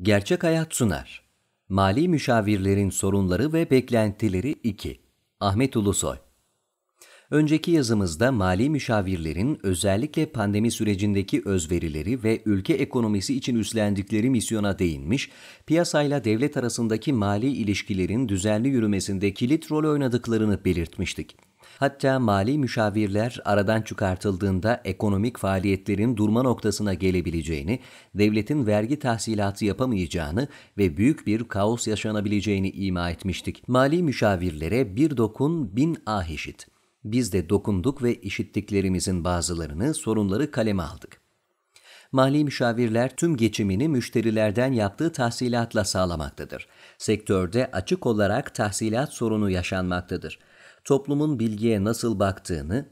Gerçek Hayat Sunar Mali Müşavirlerin Sorunları ve Beklentileri 2 Ahmet Ulusoy Önceki yazımızda mali müşavirlerin özellikle pandemi sürecindeki özverileri ve ülke ekonomisi için üstlendikleri misyona değinmiş, piyasayla devlet arasındaki mali ilişkilerin düzenli yürümesinde kilit rol oynadıklarını belirtmiştik. Hatta mali müşavirler aradan çıkartıldığında ekonomik faaliyetlerin durma noktasına gelebileceğini, devletin vergi tahsilatı yapamayacağını ve büyük bir kaos yaşanabileceğini ima etmiştik. Mali müşavirlere bir dokun bin ah eşit. Biz de dokunduk ve işittiklerimizin bazılarını, sorunları kaleme aldık. Mali müşavirler tüm geçimini müşterilerden yaptığı tahsilatla sağlamaktadır. Sektörde açık olarak tahsilat sorunu yaşanmaktadır.'' toplumun bilgiye nasıl baktığını,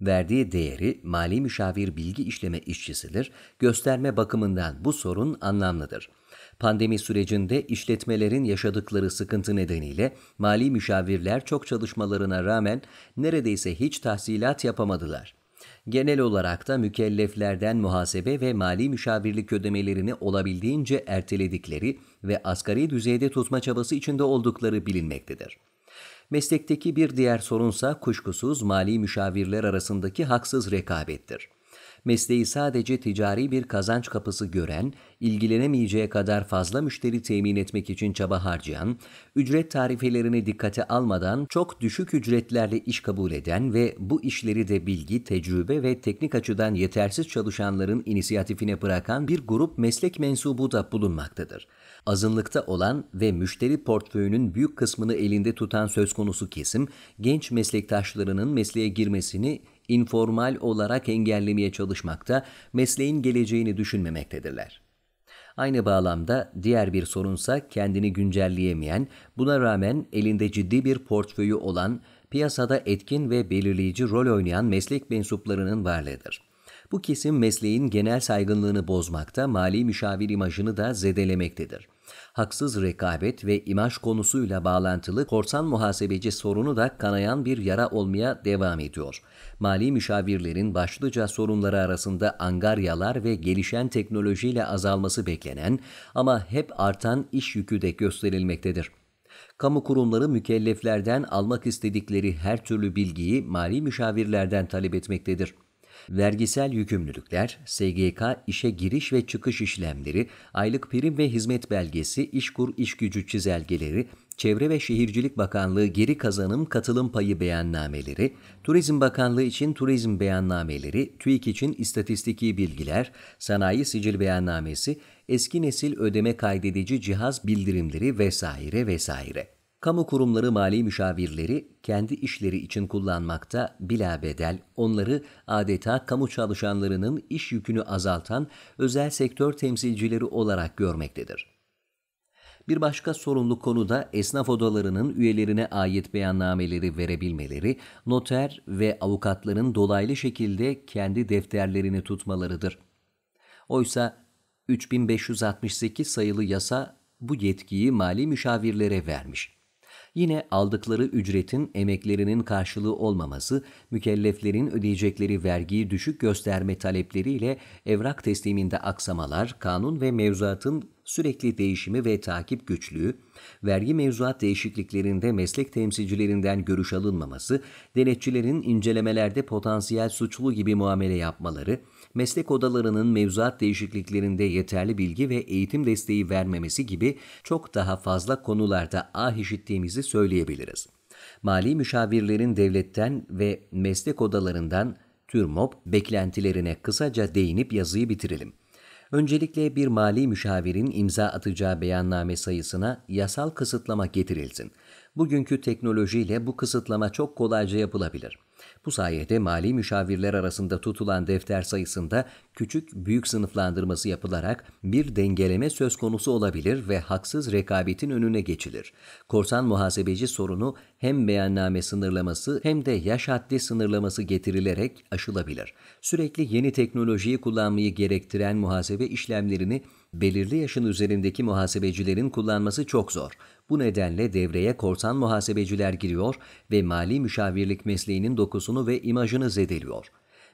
verdiği değeri mali müşavir bilgi işleme işçisidir, gösterme bakımından bu sorun anlamlıdır. Pandemi sürecinde işletmelerin yaşadıkları sıkıntı nedeniyle mali müşavirler çok çalışmalarına rağmen neredeyse hiç tahsilat yapamadılar. Genel olarak da mükelleflerden muhasebe ve mali müşavirlik ödemelerini olabildiğince erteledikleri ve asgari düzeyde tutma çabası içinde oldukları bilinmektedir. Meslekteki bir diğer sorunsa kuşkusuz mali müşavirler arasındaki haksız rekabettir mesleği sadece ticari bir kazanç kapısı gören, ilgilenemeyeceği kadar fazla müşteri temin etmek için çaba harcayan, ücret tarifelerini dikkate almadan çok düşük ücretlerle iş kabul eden ve bu işleri de bilgi, tecrübe ve teknik açıdan yetersiz çalışanların inisiyatifine bırakan bir grup meslek mensubu da bulunmaktadır. Azınlıkta olan ve müşteri portföyünün büyük kısmını elinde tutan söz konusu kesim, genç meslektaşlarının mesleğe girmesini informal olarak engellemeye çalışmakta, mesleğin geleceğini düşünmemektedirler. Aynı bağlamda diğer bir sorunsa kendini güncelleyemeyen, buna rağmen elinde ciddi bir portföyü olan, piyasada etkin ve belirleyici rol oynayan meslek mensuplarının varlığıdır. Bu kesim mesleğin genel saygınlığını bozmakta, mali müşavir imajını da zedelemektedir. Haksız rekabet ve imaj konusuyla bağlantılı korsan muhasebeci sorunu da kanayan bir yara olmaya devam ediyor. Mali müşavirlerin başlıca sorunları arasında angaryalar ve gelişen teknolojiyle azalması beklenen ama hep artan iş yükü de gösterilmektedir kamu kurumları mükelleflerden almak istedikleri her türlü bilgiyi mali müşavirlerden talep etmektedir. Vergisel yükümlülükler, SGK işe giriş ve çıkış işlemleri, aylık prim ve hizmet belgesi, işkur işgücü çizelgeleri, Çevre ve Şehircilik Bakanlığı geri kazanım katılım payı beyannameleri, Turizm Bakanlığı için turizm beyannameleri, TÜİK için istatistiki bilgiler, sanayi sicil beyannamesi, eski nesil ödeme kaydedici cihaz bildirimleri vesaire vesaire. Kamu kurumları mali müşavirleri kendi işleri için kullanmakta bila bedel onları adeta kamu çalışanlarının iş yükünü azaltan özel sektör temsilcileri olarak görmektedir. Bir başka sorumlu konu da esnaf odalarının üyelerine ait beyannameleri verebilmeleri, noter ve avukatların dolaylı şekilde kendi defterlerini tutmalarıdır. Oysa 3568 sayılı yasa bu yetkiyi mali müşavirlere vermiş. Yine aldıkları ücretin emeklerinin karşılığı olmaması, mükelleflerin ödeyecekleri vergiyi düşük gösterme talepleriyle evrak tesliminde aksamalar, kanun ve mevzuatın sürekli değişimi ve takip güçlüğü, vergi mevzuat değişikliklerinde meslek temsilcilerinden görüş alınmaması, denetçilerin incelemelerde potansiyel suçlu gibi muamele yapmaları, meslek odalarının mevzuat değişikliklerinde yeterli bilgi ve eğitim desteği vermemesi gibi çok daha fazla konularda ah işittiğimizi söyleyebiliriz. Mali müşavirlerin devletten ve meslek odalarından TÜRMOP beklentilerine kısaca değinip yazıyı bitirelim. Öncelikle bir mali müşavirin imza atacağı beyanname sayısına yasal kısıtlama getirilsin. Bugünkü teknolojiyle bu kısıtlama çok kolayca yapılabilir.'' Bu sayede mali müşavirler arasında tutulan defter sayısında küçük büyük sınıflandırması yapılarak bir dengeleme söz konusu olabilir ve haksız rekabetin önüne geçilir. Korsan muhasebeci sorunu hem beyanname sınırlaması hem de yaş haddi sınırlaması getirilerek aşılabilir. Sürekli yeni teknolojiyi kullanmayı gerektiren muhasebe işlemlerini belirli yaşın üzerindeki muhasebecilerin kullanması çok zor. Bu nedenle devreye korsan muhasebeciler giriyor ve mali müşavirlik mesleğinin dokunulması dokusunu ve imajını zedeliyor.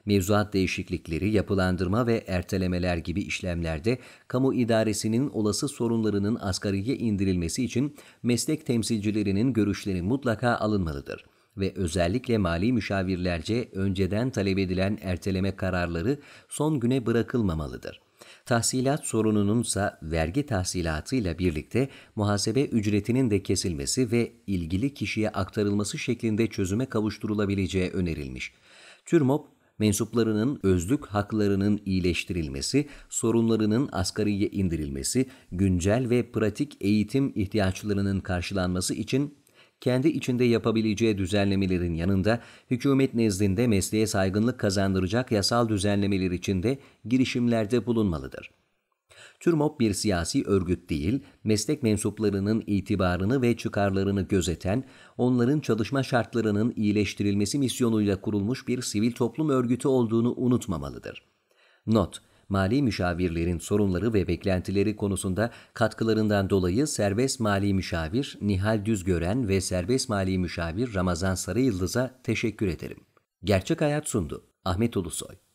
Mevzuat değişiklikleri, yapılandırma ve ertelemeler gibi işlemlerde kamu idaresinin olası sorunlarının asgariye indirilmesi için meslek temsilcilerinin görüşleri mutlaka alınmalıdır ve özellikle mali müşavirlerce önceden talep edilen erteleme kararları son güne bırakılmamalıdır.'' Tahsilat sorunununsa vergi tahsilatıyla birlikte muhasebe ücretinin de kesilmesi ve ilgili kişiye aktarılması şeklinde çözüme kavuşturulabileceği önerilmiş. TÜRMOP, mensuplarının özlük haklarının iyileştirilmesi, sorunlarının asgariye indirilmesi, güncel ve pratik eğitim ihtiyaçlarının karşılanması için kendi içinde yapabileceği düzenlemelerin yanında hükümet nezdinde mesleğe saygınlık kazandıracak yasal düzenlemeler içinde girişimlerde bulunmalıdır. TÜRMOP bir siyasi örgüt değil, meslek mensuplarının itibarını ve çıkarlarını gözeten, onların çalışma şartlarının iyileştirilmesi misyonuyla kurulmuş bir sivil toplum örgütü olduğunu unutmamalıdır. Not mali müşavirlerin sorunları ve beklentileri konusunda katkılarından dolayı serbest mali müşavir Nihal Düzgören ve serbest mali müşavir Ramazan Sarıyıldız'a teşekkür ederim. Gerçek Hayat sundu. Ahmet Ulusoy